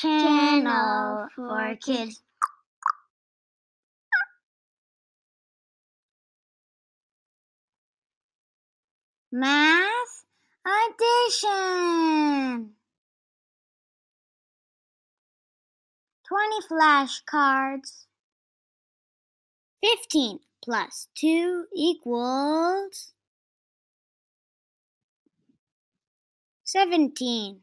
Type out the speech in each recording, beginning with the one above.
Channel for kids. Math Addition. 20 flashcards. 15 plus 2 equals 17.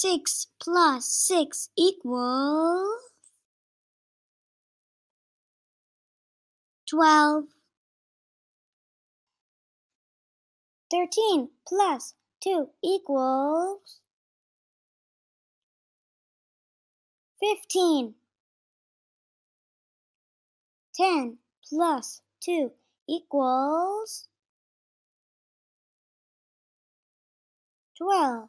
6 plus 6 equals 12. 13 plus 2 equals 15. 10 plus 2 equals 12.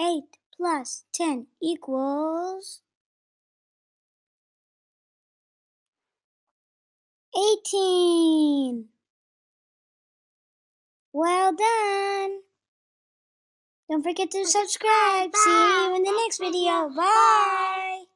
8 plus 10 equals 18. Well done. Don't forget to subscribe. See you in the next video. Bye.